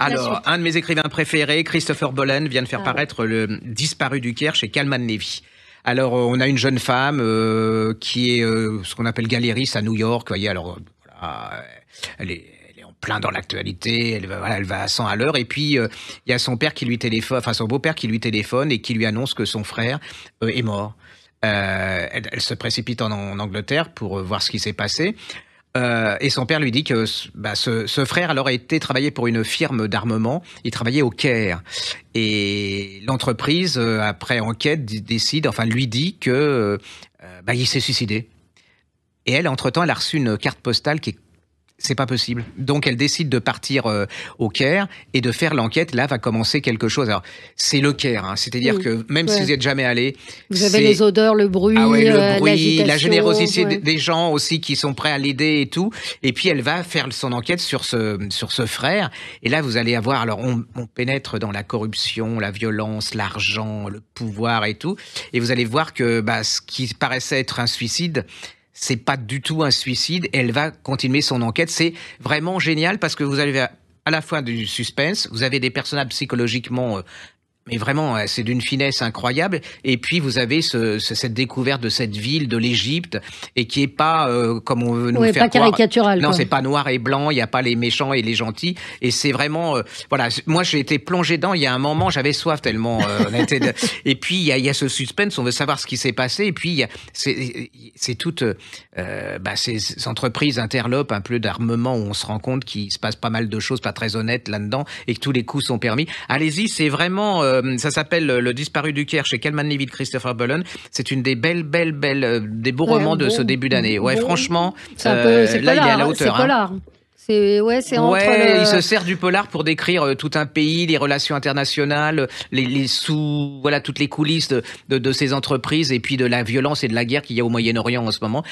Alors, un de mes écrivains préférés, Christopher Bolan, vient de faire ah paraître le Disparu du Caire chez Calman Levy. Alors, euh, on a une jeune femme euh, qui est euh, ce qu'on appelle galériste à New York. Voyez, alors elle est en plein dans l'actualité, elle, va, elle va à 100 à l'heure, et puis il y a son père qui lui téléphone, enfin son beau-père qui lui téléphone et qui lui annonce que son frère est mort. elle, se précipite en Angleterre pour voir ce qui s'est passé. Euh, et son père lui dit que bah, ce, frère alors a été travaillé pour une firme d'armement. Il travaillait au Caire. Et l'entreprise, euh, après enquête, décide, enfin lui dit que euh, bah, il s'est suicidé. Et elle, entre-temps, elle a reçu une carte postale qui est c'est pas possible. Donc elle décide de partir euh, au Caire et de faire l'enquête. Là va commencer quelque chose. Alors c'est le Caire, hein. c'est-à-dire que même si vous n'y êtes jamais allé, vous avez les odeurs, le bruit, ah euh, la générosité des gens aussi qui sont prêts à l'aider et tout. Et puis elle va faire son enquête sur ce sur ce frère. Et là vous allez avoir alors on, pénètre dans la corruption, la violence, l'argent, le pouvoir et tout. Et vous allez voir que bah, ce qui paraissait être un suicide c'est pas du tout un suicide. Elle va continuer son enquête. C'est vraiment génial parce que vous avez à la fois du suspense, vous avez des personnages psychologiquement euh, mais vraiment, euh, c'est d'une finesse incroyable. Et puis vous avez cette découverte de cette ville, de l'Égypte, et qui est pas euh, comme on veut nous faire pas caricatural. Non, c'est pas noir et blanc. Il n'y a pas les méchants et les gentils. Et c'est vraiment, euh, voilà. Moi, j'ai été plongé dedans. Il y a un moment, j'avais soif tellement. Et puis il y, a, ce suspense. On veut savoir ce qui s'est passé. Et puis c'est toutes bah, ces entreprises interlopes, un peu d'armement où on se rend compte qu'il se passe pas mal de choses pas très honnêtes là-dedans et que tous les coups sont permis. Allez-y, c'est vraiment euh, ça s'appelle Le disparu du Caire chez Kalman Levy de Christopher Bullen. C'est une des belles, belles, belles, euh, des beaux romans de ce début d'année. Ouais, franchement, euh, là, il est à la hauteur. C'est hein. polar. C'est ouais, c'est entre ouais, il se sert du polar pour décrire tout un pays, les relations internationales, les, sous, voilà toutes les coulisses de, de, ces entreprises et puis de la violence et de la guerre qu'il y a au Moyen-Orient en ce moment.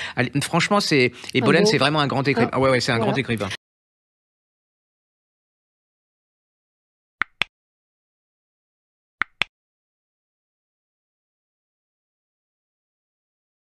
Franchement, c'est et Bolen, c'est vraiment un grand écrivain. Ah, ouais, ouais, c'est un grand écrivain.